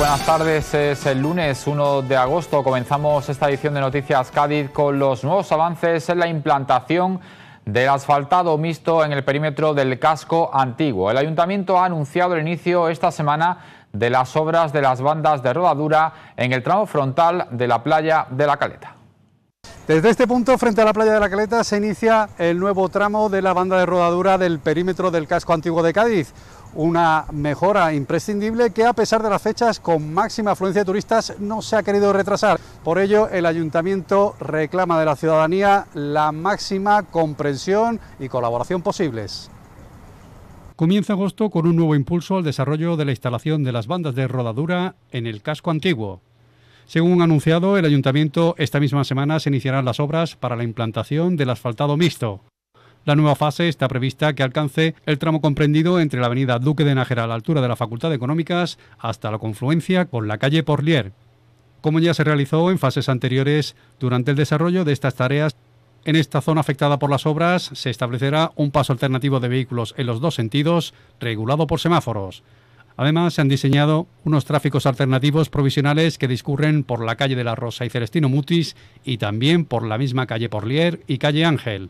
buenas tardes. Es el lunes 1 de agosto. Comenzamos esta edición de Noticias Cádiz con los nuevos avances en la implantación del asfaltado mixto en el perímetro del casco antiguo. El ayuntamiento ha anunciado el inicio esta semana de las obras de las bandas de rodadura en el tramo frontal de la playa de la Caleta. Desde este punto, frente a la playa de la Caleta, se inicia el nuevo tramo de la banda de rodadura del perímetro del casco antiguo de Cádiz una mejora imprescindible que a pesar de las fechas con máxima afluencia de turistas no se ha querido retrasar. Por ello, el ayuntamiento reclama de la ciudadanía la máxima comprensión y colaboración posibles. Comienza agosto con un nuevo impulso al desarrollo de la instalación de las bandas de rodadura en el casco antiguo. Según anunciado, el ayuntamiento esta misma semana se iniciarán las obras para la implantación del asfaltado mixto. La nueva fase está prevista que alcance el tramo comprendido entre la avenida Duque de Nájera a la altura de la Facultad de Económicas hasta la confluencia con la calle Porlier, como ya se realizó en fases anteriores durante el desarrollo de estas tareas. En esta zona afectada por las obras se establecerá un paso alternativo de vehículos en los dos sentidos, regulado por semáforos. Además, se han diseñado unos tráficos alternativos provisionales que discurren por la calle de la Rosa y Celestino Mutis y también por la misma calle Porlier y calle Ángel.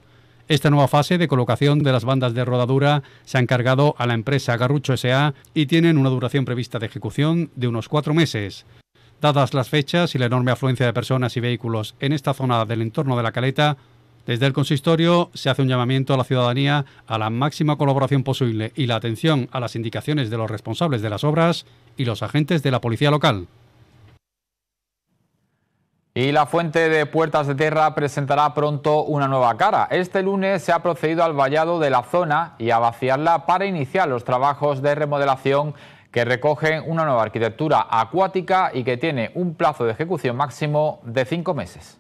Esta nueva fase de colocación de las bandas de rodadura se ha encargado a la empresa Garrucho SA y tienen una duración prevista de ejecución de unos cuatro meses. Dadas las fechas y la enorme afluencia de personas y vehículos en esta zona del entorno de la caleta, desde el consistorio se hace un llamamiento a la ciudadanía a la máxima colaboración posible y la atención a las indicaciones de los responsables de las obras y los agentes de la policía local. Y la fuente de Puertas de Tierra presentará pronto una nueva cara. Este lunes se ha procedido al vallado de la zona y a vaciarla para iniciar los trabajos de remodelación que recogen una nueva arquitectura acuática y que tiene un plazo de ejecución máximo de cinco meses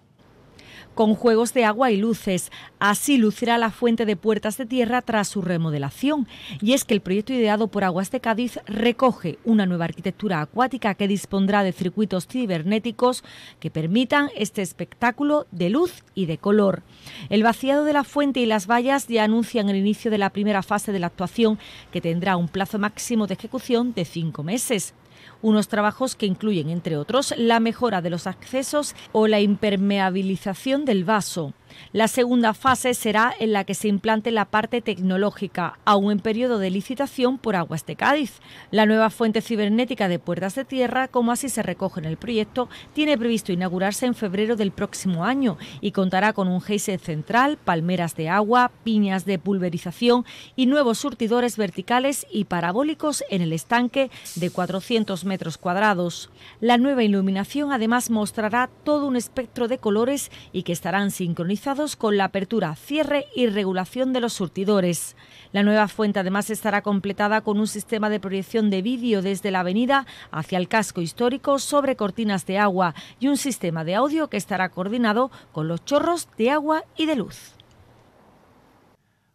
con juegos de agua y luces. Así lucirá la fuente de Puertas de Tierra tras su remodelación. Y es que el proyecto ideado por Aguas de Cádiz recoge una nueva arquitectura acuática que dispondrá de circuitos cibernéticos que permitan este espectáculo de luz y de color. El vaciado de la fuente y las vallas ya anuncian el inicio de la primera fase de la actuación que tendrá un plazo máximo de ejecución de cinco meses unos trabajos que incluyen, entre otros, la mejora de los accesos o la impermeabilización del vaso. La segunda fase será en la que se implante la parte tecnológica, aún en periodo de licitación por Aguas de Cádiz. La nueva fuente cibernética de Puertas de Tierra, como así se recoge en el proyecto, tiene previsto inaugurarse en febrero del próximo año y contará con un geyser central, palmeras de agua, piñas de pulverización y nuevos surtidores verticales y parabólicos en el estanque de 400 metros cuadrados. La nueva iluminación además mostrará todo un espectro de colores y que estarán sincronizados con la apertura, cierre y regulación de los surtidores. La nueva fuente además estará completada con un sistema de proyección de vídeo desde la avenida hacia el casco histórico sobre cortinas de agua y un sistema de audio que estará coordinado con los chorros de agua y de luz.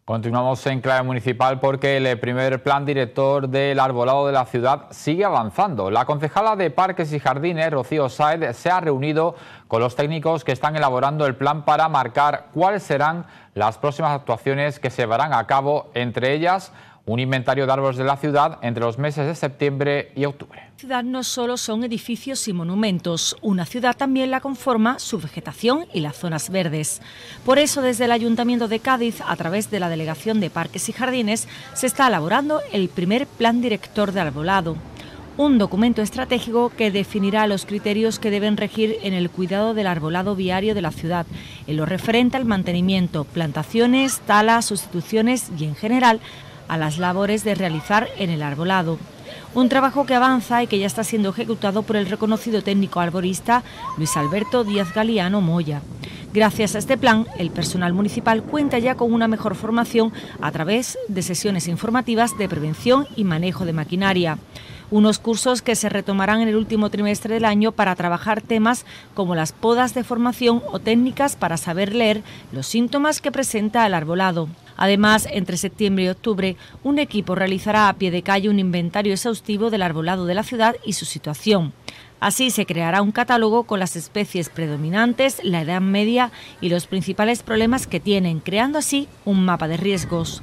Continuamos en clave municipal porque el primer plan director del arbolado de la ciudad sigue avanzando. La concejala de Parques y Jardines, Rocío Saed, se ha reunido con los técnicos que están elaborando el plan para marcar cuáles serán las próximas actuaciones que se llevarán a cabo, entre ellas un inventario de árboles de la ciudad entre los meses de septiembre y octubre. La ciudad no solo son edificios y monumentos, una ciudad también la conforma su vegetación y las zonas verdes. Por eso desde el Ayuntamiento de Cádiz, a través de la Delegación de Parques y Jardines, se está elaborando el primer Plan Director de Arbolado, un documento estratégico que definirá los criterios que deben regir en el cuidado del arbolado viario de la ciudad, en lo referente al mantenimiento, plantaciones, talas, sustituciones y, en general, a las labores de realizar en el arbolado. Un trabajo que avanza y que ya está siendo ejecutado por el reconocido técnico arborista Luis Alberto Díaz Galiano Moya. Gracias a este plan, el personal municipal cuenta ya con una mejor formación a través de sesiones informativas de prevención y manejo de maquinaria unos cursos que se retomarán en el último trimestre del año para trabajar temas como las podas de formación o técnicas para saber leer los síntomas que presenta el arbolado. Además, entre septiembre y octubre, un equipo realizará a pie de calle un inventario exhaustivo del arbolado de la ciudad y su situación. Así se creará un catálogo con las especies predominantes, la edad media y los principales problemas que tienen, creando así un mapa de riesgos.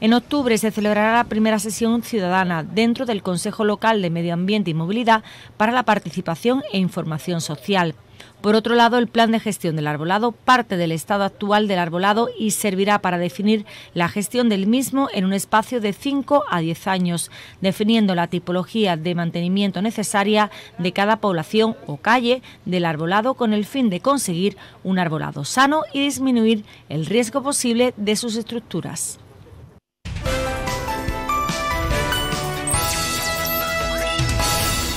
En octubre se celebrará la primera sesión ciudadana dentro del Consejo Local de Medio Ambiente y Movilidad para la participación e información social. Por otro lado, el plan de gestión del arbolado parte del estado actual del arbolado y servirá para definir la gestión del mismo en un espacio de 5 a 10 años, definiendo la tipología de mantenimiento necesaria de cada población o calle del arbolado con el fin de conseguir un arbolado sano y disminuir el riesgo posible de sus estructuras.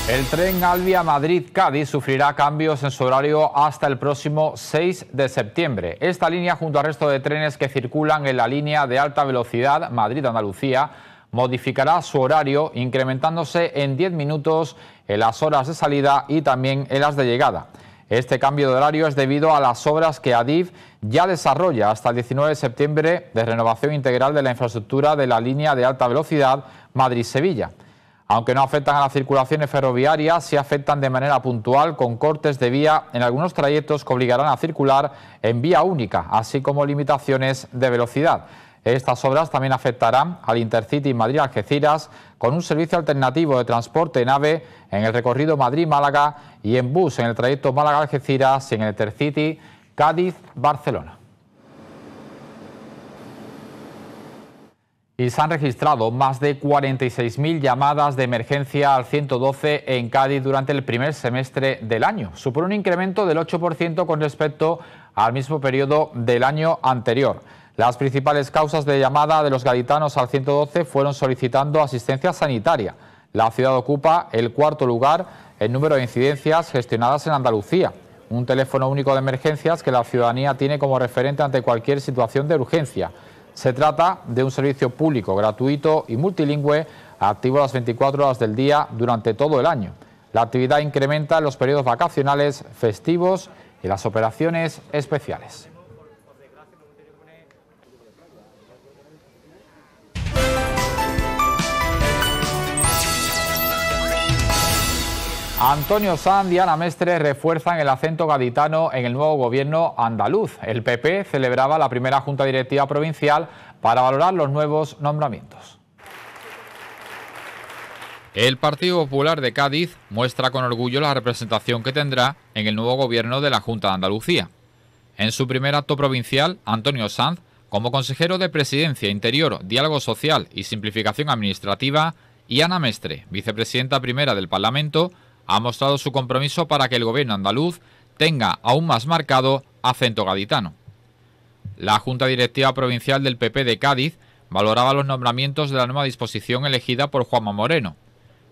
El tren Alvia Madrid-Cádiz sufrirá cambios en su horario hasta el próximo 6 de septiembre. Esta línea, junto al resto de trenes que circulan en la línea de alta velocidad Madrid-Andalucía, modificará su horario incrementándose en 10 minutos en las horas de salida y también en las de llegada. Este cambio de horario es debido a las obras que ADIF ya desarrolla hasta el 19 de septiembre de renovación integral de la infraestructura de la línea de alta velocidad Madrid-Sevilla. Aunque no afectan a las circulaciones ferroviarias, sí afectan de manera puntual con cortes de vía en algunos trayectos que obligarán a circular en vía única, así como limitaciones de velocidad. Estas obras también afectarán al Intercity Madrid-Algeciras con un servicio alternativo de transporte en AVE en el recorrido Madrid-Málaga y en bus en el trayecto Málaga-Algeciras y en el Intercity Cádiz-Barcelona. y se han registrado más de 46.000 llamadas de emergencia al 112 en Cádiz durante el primer semestre del año. Supone un incremento del 8% con respecto al mismo periodo del año anterior. Las principales causas de llamada de los gaditanos al 112 fueron solicitando asistencia sanitaria. La ciudad ocupa el cuarto lugar en número de incidencias gestionadas en Andalucía, un teléfono único de emergencias que la ciudadanía tiene como referente ante cualquier situación de urgencia. Se trata de un servicio público, gratuito y multilingüe, activo las 24 horas del día durante todo el año. La actividad incrementa en los periodos vacacionales, festivos y las operaciones especiales. Antonio Sanz y Ana Mestre refuerzan el acento gaditano en el nuevo gobierno andaluz. El PP celebraba la primera junta directiva provincial para valorar los nuevos nombramientos. El Partido Popular de Cádiz muestra con orgullo la representación que tendrá en el nuevo gobierno de la Junta de Andalucía. En su primer acto provincial, Antonio Sanz, como consejero de Presidencia, Interior, Diálogo Social y Simplificación Administrativa, y Ana Mestre, vicepresidenta primera del Parlamento, ha mostrado su compromiso para que el gobierno andaluz tenga aún más marcado acento gaditano. La Junta Directiva Provincial del PP de Cádiz valoraba los nombramientos de la nueva disposición elegida por Juanma Moreno.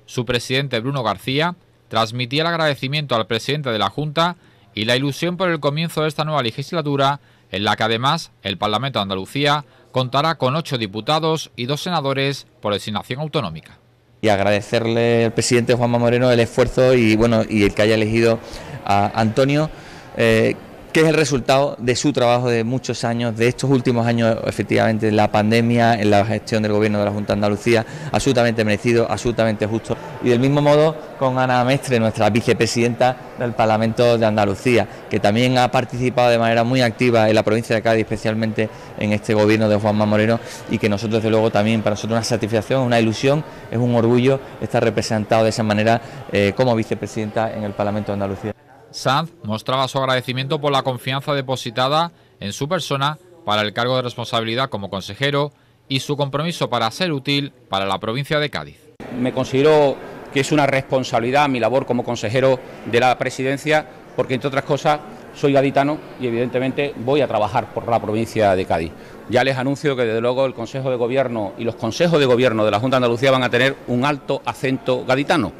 Su presidente Bruno García transmitía el agradecimiento al presidente de la Junta y la ilusión por el comienzo de esta nueva legislatura, en la que además el Parlamento de Andalucía contará con ocho diputados y dos senadores por designación autonómica y agradecerle al presidente Juanma Moreno el esfuerzo y bueno y el que haya elegido a Antonio. Eh, que es el resultado de su trabajo de muchos años, de estos últimos años, efectivamente, en la pandemia, en la gestión del gobierno de la Junta de Andalucía, absolutamente merecido, absolutamente justo. Y del mismo modo con Ana Mestre, nuestra vicepresidenta del Parlamento de Andalucía, que también ha participado de manera muy activa en la provincia de Cádiz, especialmente en este gobierno de Juanma Moreno, y que nosotros, desde luego, también para nosotros una satisfacción, una ilusión, es un orgullo estar representado de esa manera eh, como vicepresidenta en el Parlamento de Andalucía. Sanz mostraba su agradecimiento por la confianza depositada en su persona para el cargo de responsabilidad como consejero y su compromiso para ser útil para la provincia de Cádiz. Me considero que es una responsabilidad mi labor como consejero de la presidencia porque, entre otras cosas, soy gaditano y evidentemente voy a trabajar por la provincia de Cádiz. Ya les anuncio que desde luego el Consejo de Gobierno y los consejos de Gobierno de la Junta de Andalucía van a tener un alto acento gaditano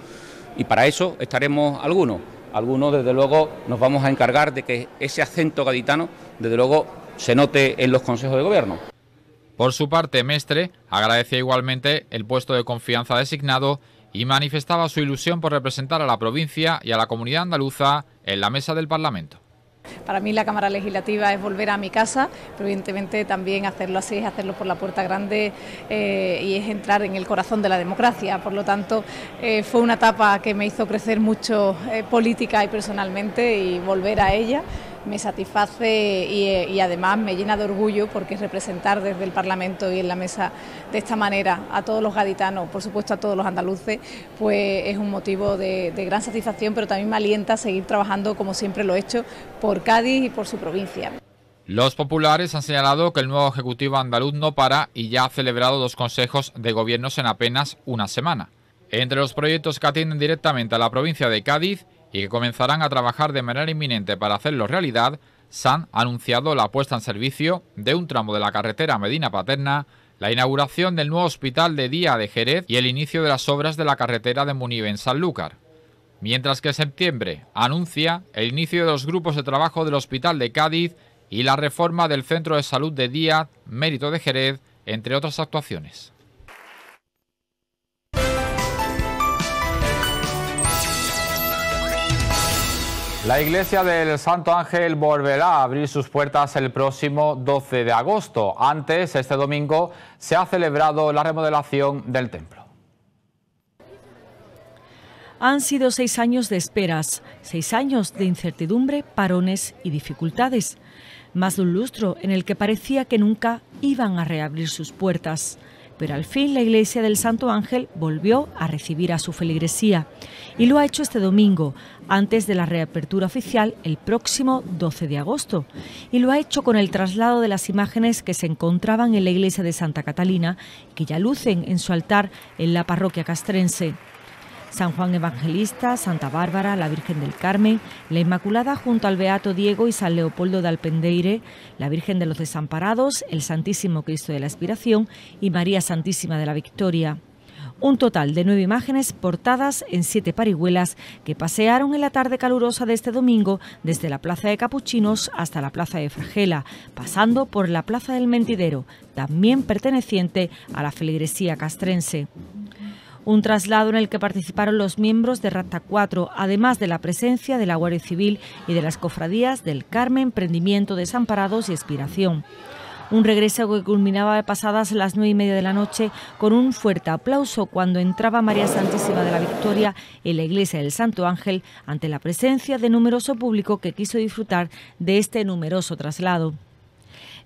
y para eso estaremos algunos algunos desde luego nos vamos a encargar de que ese acento gaditano desde luego se note en los consejos de gobierno. Por su parte, Mestre agradecía igualmente el puesto de confianza designado y manifestaba su ilusión por representar a la provincia y a la comunidad andaluza en la mesa del Parlamento. Para mí la Cámara Legislativa es volver a mi casa, pero evidentemente también hacerlo así es hacerlo por la puerta grande eh, y es entrar en el corazón de la democracia. Por lo tanto, eh, fue una etapa que me hizo crecer mucho eh, política y personalmente y volver a ella me satisface eh, y, además me llena de orgullo porque representar desde el Parlamento y en la mesa de esta manera a todos los gaditanos, por supuesto a todos los andaluces, pues es un motivo de, gran satisfacción, pero también me alienta a seguir trabajando como siempre lo he hecho por Cádiz y por su provincia. Los populares han señalado que el nuevo Ejecutivo andaluz no para y ya ha celebrado dos consejos de gobiernos en apenas una semana. Entre los proyectos que atienden directamente a la provincia de Cádiz y que comenzarán a trabajar de manera inminente para hacerlo realidad, se han anunciado la puesta en servicio de un tramo de la carretera Medina Paterna, la inauguración del nuevo hospital de día de Jerez y el inicio de las obras de la carretera de en Sanlúcar. Mientras que en septiembre anuncia el inicio de los grupos de trabajo del Hospital de Cádiz y la reforma del Centro de Salud de Día, Mérito de Jerez, entre otras actuaciones. La iglesia del Santo Ángel volverá a abrir sus puertas el próximo 12 de agosto. Antes, este domingo, se ha celebrado la remodelación del templo. Han sido seis años de esperas, seis años de incertidumbre, parones y dificultades. Más de un lustro en el que parecía que nunca iban a reabrir sus puertas pero al fin la iglesia del Santo Ángel volvió a recibir a su feligresía y lo ha hecho este domingo, antes de la reapertura oficial el próximo 12 de agosto, y lo ha hecho con el traslado de las imágenes que se encontraban en la iglesia de Santa Catalina, que ya lucen en su altar en la parroquia castrense. San Juan Evangelista, Santa Bárbara, la Virgen del Carmen, la Inmaculada junto al Beato Diego y San Leopoldo de Alpendeire, la Virgen de los Desamparados, el Santísimo Cristo de la Inspiración y María Santísima de la Victoria. Un total de nueve imágenes portadas en siete parihuelas que pasearon en la tarde calurosa de este domingo desde la Plaza de Capuchinos hasta la Plaza de Fragela, pasando por la Plaza del Mentidero, también perteneciente a la feligresía castrense un traslado en el que participaron los miembros de Rata 4, además de la presencia de la Guardia Civil y de las cofradías del Carmen, Prendimiento, Desamparados y Expiración. Un regreso que culminaba pasadas las nueve y media de la noche con un fuerte aplauso cuando entraba María Santísima de la Victoria en la iglesia del Santo Ángel ante la presencia de numeroso público que quiso disfrutar de este numeroso traslado.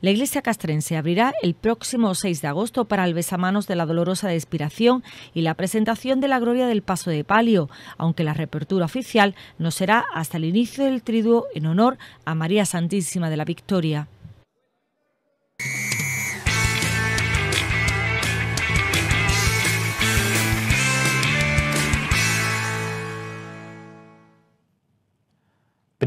La iglesia castrense abrirá el próximo 6 de agosto para el besamanos de la Dolorosa despiración y la presentación de la Gloria del Paso de Palio, aunque la repertura oficial no será hasta el inicio del triduo en honor a María Santísima de la Victoria.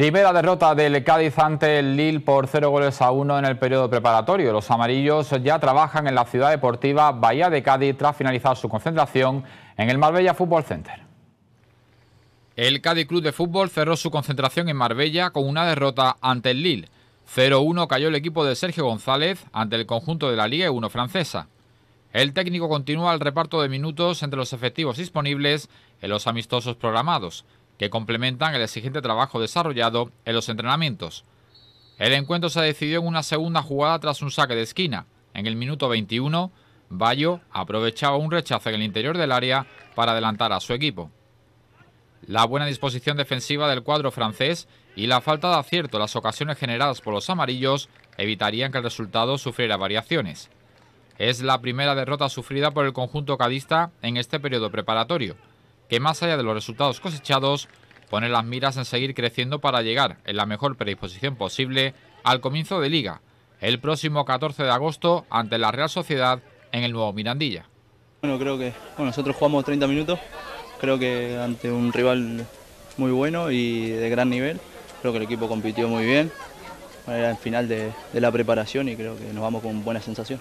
Primera derrota del Cádiz ante el Lille por 0 goles a 1 en el periodo preparatorio. Los amarillos ya trabajan en la ciudad deportiva Bahía de Cádiz tras finalizar su concentración en el Marbella Fútbol Center. El Cádiz Club de Fútbol cerró su concentración en Marbella con una derrota ante el Lille. 0-1 cayó el equipo de Sergio González ante el conjunto de la Liga 1 francesa. El técnico continúa el reparto de minutos entre los efectivos disponibles en los amistosos programados que complementan el exigente trabajo desarrollado en los entrenamientos. El encuentro se decidió en una segunda jugada tras un saque de esquina. En el minuto 21, Bayo aprovechaba un rechazo en el interior del área para adelantar a su equipo. La buena disposición defensiva del cuadro francés y la falta de acierto en las ocasiones generadas por los amarillos evitarían que el resultado sufriera variaciones. Es la primera derrota sufrida por el conjunto cadista en este periodo preparatorio que más allá de los resultados cosechados, pone las miras en seguir creciendo para llegar en la mejor predisposición posible al comienzo de liga, el próximo 14 de agosto ante la Real Sociedad en el nuevo Mirandilla. Bueno, creo que nosotros jugamos 30 minutos, creo que ante un rival muy bueno y de gran nivel, creo que el equipo compitió muy bien, era eh, el final de, la preparación y creo que nos vamos con buena sensación.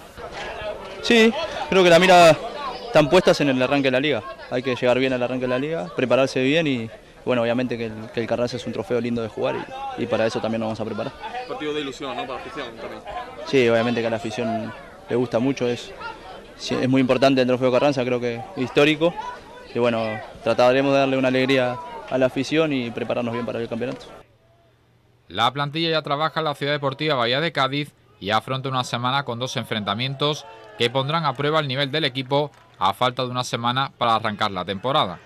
Sí, creo que la mira están puestas en el arranque de la liga hay que llegar bien al arranque de la liga, prepararse bien y bueno, obviamente que el, Carranza es un trofeo lindo de jugar y, para eso también nos vamos a preparar. Partido de ilusión, ¿no? Para la afición también. Sí, obviamente que a la afición le gusta mucho, es, es muy importante el trofeo Carranza, creo que histórico. Y bueno, trataremos de darle una alegría a la afición y prepararnos bien para el campeonato. La plantilla ya trabaja en la Ciudad Deportiva Bahía de Cádiz y afronta una semana con dos enfrentamientos que pondrán a prueba el nivel del equipo a falta de una semana para arrancar la temporada.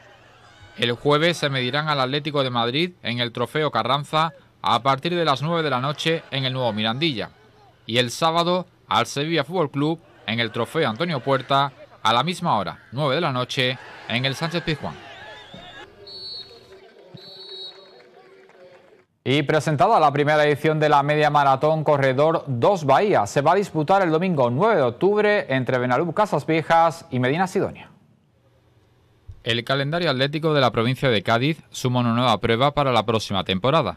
El jueves se medirán al Atlético de Madrid en el Trofeo Carranza a partir de las 9 de la noche en el Nuevo Mirandilla y el sábado al Sevilla Fútbol Club en el Trofeo Antonio Puerta a la misma hora, 9 de la noche, en el Sánchez Pizjuán. Y presentada la primera edición de la media maratón Corredor 2 bahías se va a disputar el domingo 9 de octubre entre Benalup Casas Viejas y Medina Sidonia. El calendario atlético de la provincia de Cádiz suma una nueva prueba para la próxima temporada.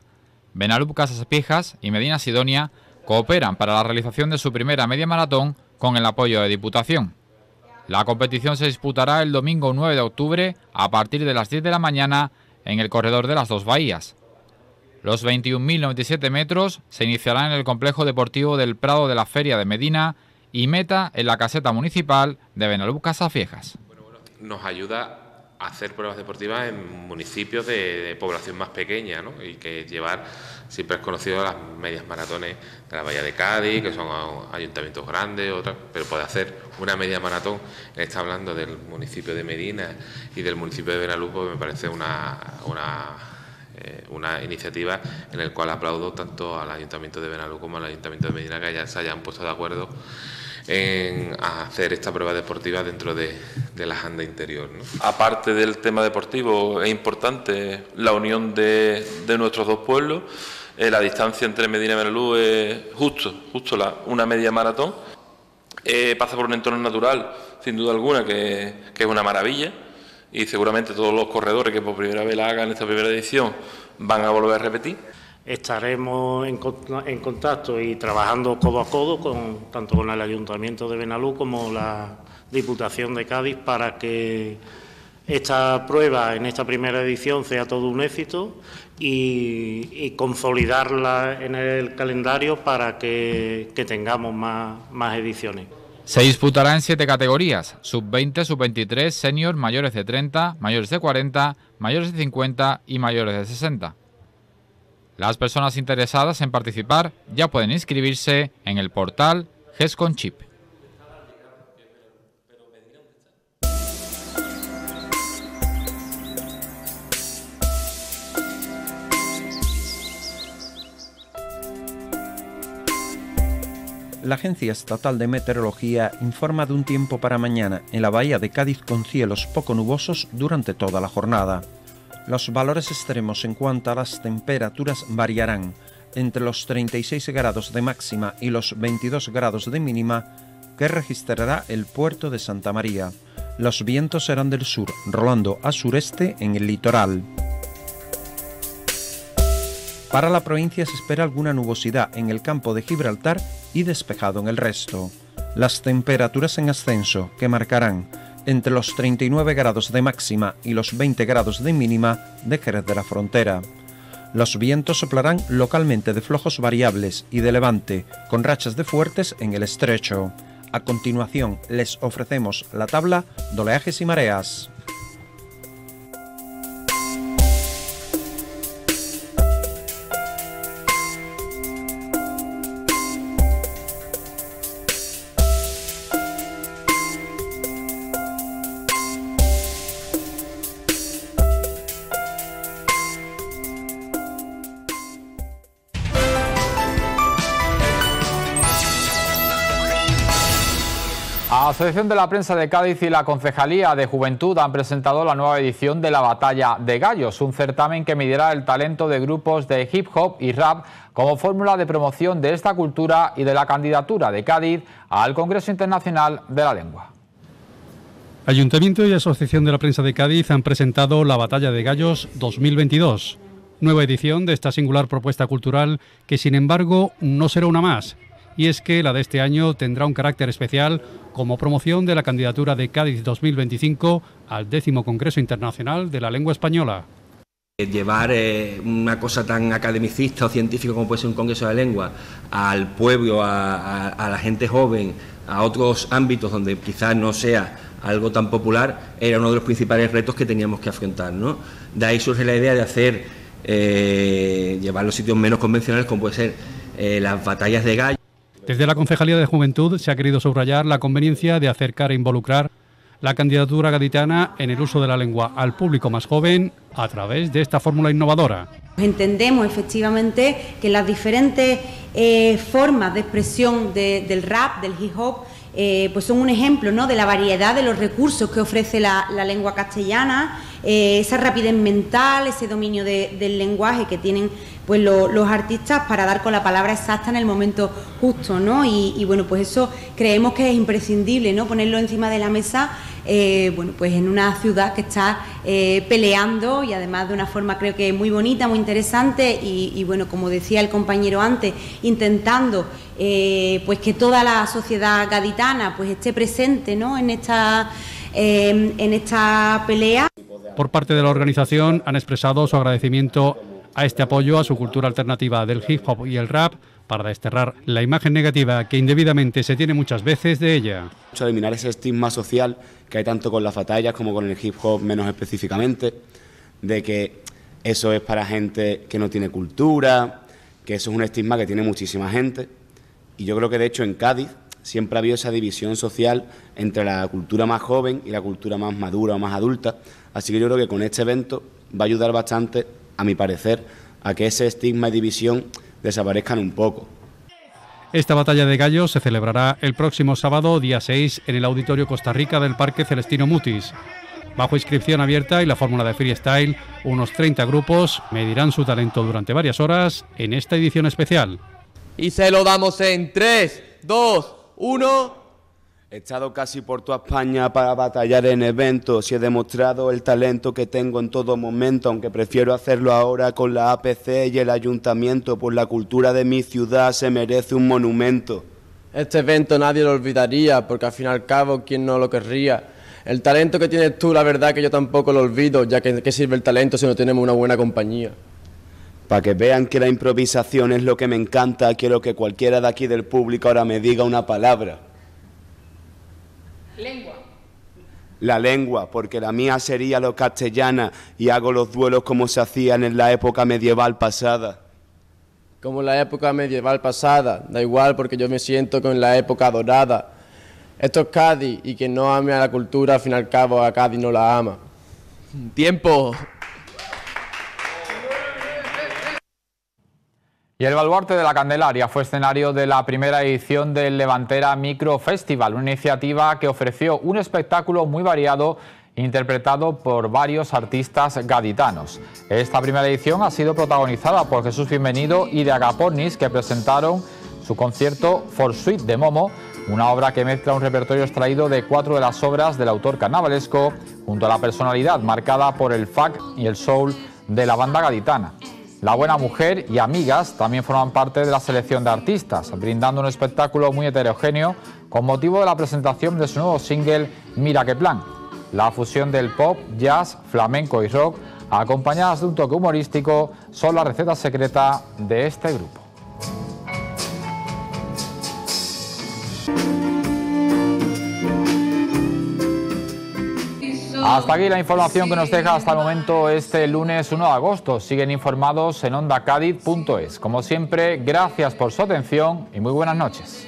...Benalup Casas Viejas y Medina Sidonia cooperan para la realización de su primera media maratón con el apoyo de Diputación. La competición se disputará el domingo 9 de octubre a partir de las 10 de la mañana en el corredor de las dos bahías. Los 21.097 metros se iniciarán en el complejo deportivo del Prado de la Feria de Medina y meta en la caseta municipal de Benalú Casafiejas. Bueno, nos ayuda a hacer pruebas deportivas en municipios de, población más pequeña ¿no? y que llevar, siempre es conocido las medias maratones de la Bahía de Cádiz, que son ayuntamientos grandes, otras, pero puede hacer una media maratón, está hablando del municipio de Medina y del municipio de Benalupo, pues me parece una eh, una iniciativa en la cual aplaudo tanto al Ayuntamiento de Benalú como al Ayuntamiento de Medina que ya se hayan puesto de acuerdo en hacer esta prueba deportiva dentro de, la agenda interior. Aparte del tema deportivo, es importante la unión de, nuestros dos pueblos. Eh, la distancia entre Medina y Benalú es justo, justo la, una media maratón. Eh, pasa por un entorno natural, sin duda alguna, que es una maravilla y seguramente todos los corredores que por primera vez la hagan en esta primera edición van a volver a repetir. Estaremos en, contacto y trabajando codo a codo con, tanto con el Ayuntamiento de Benalú como la Diputación de Cádiz para que esta prueba en esta primera edición sea todo un éxito y, consolidarla en el calendario para que, que tengamos más, más ediciones. Se disputará en siete categorías, sub-20, sub-23, senior, mayores de 30, mayores de 40, mayores de 50 y mayores de 60. Las personas interesadas en participar ya pueden inscribirse en el portal GESCONCHIP. la Agencia Estatal de Meteorología informa de un tiempo para mañana en la bahía de Cádiz con cielos poco nubosos durante toda la jornada. Los valores extremos en cuanto a las temperaturas variarán entre los 36 grados de máxima y los 22 grados de mínima que registrará el puerto de Santa María. Los vientos serán del sur, rolando a sureste en el litoral. Para la provincia se espera alguna nubosidad en el campo de Gibraltar y despejado en el resto. Las temperaturas en ascenso, que marcarán entre los 39 grados de máxima y los 20 grados de mínima de Jerez de la Frontera. Los vientos soplarán localmente de flojos variables y de levante, con rachas de fuertes en el estrecho. A continuación les ofrecemos la tabla de oleajes y mareas. La Asociación de la Prensa de Cádiz y la Concejalía de Juventud han presentado la nueva edición de la Batalla de Gallos, un certamen que medirá el talento de grupos de hip hop y rap como fórmula de promoción de esta cultura y de la candidatura de Cádiz al Congreso Internacional de la Lengua. Ayuntamiento y Asociación de la Prensa de Cádiz han presentado la Batalla de Gallos 2022, nueva edición de esta singular propuesta cultural que sin embargo no será una más. Y es que la de este año tendrá un carácter especial como promoción de la candidatura de Cádiz 2025 al décimo Congreso Internacional de la Lengua Española. Eh, llevar eh, una cosa tan academicista o científica como puede ser un Congreso de la Lengua al pueblo, a, la gente joven, a otros ámbitos donde quizás no sea algo tan popular, era uno de los principales retos que teníamos que afrontar. De ahí surge la idea de hacer, eh, llevar los sitios menos convencionales como puede ser las batallas de gallo. Desde la Concejalía de Juventud se ha querido subrayar la conveniencia de acercar e involucrar la candidatura gaditana en el uso de la lengua al público más joven a través de esta fórmula innovadora. Entendemos efectivamente que las diferentes eh, formas de expresión del rap, del hip hop, eh, pues son un ejemplo ¿no? de la variedad de los recursos que ofrece la lengua castellana eh, esa rapidez mental, ese dominio del lenguaje que tienen pues los artistas para dar con la palabra exacta en el momento justo, ¿no? Y, bueno, pues eso creemos que es imprescindible, ¿no? Ponerlo encima de la mesa, eh, bueno, pues en una ciudad que está eh, peleando y además de una forma creo que muy bonita, muy interesante y, bueno, como decía el compañero antes, intentando pues que toda la sociedad gaditana pues esté presente, ¿no? En esta en esta pelea por parte de la organización han expresado su agradecimiento a este apoyo a su cultura alternativa del hip hop y el rap para desterrar la imagen negativa que indebidamente se tiene muchas veces de ella. Eliminar ese estigma social que hay tanto con las batallas como con el hip hop menos específicamente, de que eso es para gente que no tiene cultura, que eso es un estigma que tiene muchísima gente. Y yo creo que de hecho en Cádiz siempre ha habido esa división social entre la cultura más joven y la cultura más madura o más adulta. Así que yo creo que con este evento va a ayudar bastante, a mi parecer, a que ese estigma y división desaparezcan un poco. Esta batalla de gallos se celebrará el próximo sábado, día 6, en el Auditorio Costa Rica del Parque Celestino Mutis. Bajo inscripción abierta y la fórmula de freestyle, unos 30 grupos medirán su talento durante varias horas en esta edición especial. Y se lo damos en 3, 2, 1. He estado casi por toda España para batallar en eventos y he demostrado el talento que tengo en todo momento, aunque prefiero hacerlo ahora con la APC y el ayuntamiento, pues la cultura de mi ciudad se merece un monumento. Este evento nadie lo olvidaría, porque al fin y al cabo, ¿quién no lo querría? El talento que tienes tú, la verdad que yo tampoco lo olvido, ya que ¿qué sirve el talento si no tenemos una buena compañía? Para que vean que la improvisación es lo que me encanta, quiero que cualquiera de aquí del público ahora me diga una palabra. Lengua. La lengua, porque la mía sería lo castellana y hago los duelos como se hacían en la época medieval pasada. Como la época medieval pasada, da igual porque yo me siento con la época dorada. Esto es Cádiz y quien no ame a la cultura, al fin y al cabo, a Cádiz no la ama. Tiempo. Y el baluarte de la Candelaria fue escenario de la primera edición del Levantera Micro Festival, una iniciativa que ofreció un espectáculo muy variado interpretado por varios artistas gaditanos. Esta primera edición ha sido protagonizada por Jesús Bienvenido y de Agapornis que presentaron su concierto For Suite de Momo, una obra que mezcla un repertorio extraído de cuatro de las obras del autor carnavalesco junto a la personalidad marcada por el funk y el soul de la banda gaditana. La Buena Mujer y Amigas también forman parte de la selección de artistas, brindando un espectáculo muy heterogéneo con motivo de la presentación de su nuevo single Mira qué plan. La fusión del pop, jazz, flamenco y rock, acompañadas de un toque humorístico, son la receta secreta de este grupo. Hasta aquí la información que nos deja hasta el momento este lunes 1 de agosto. Siguen informados en ondacadiz.es. Como siempre, gracias por su atención y muy buenas noches.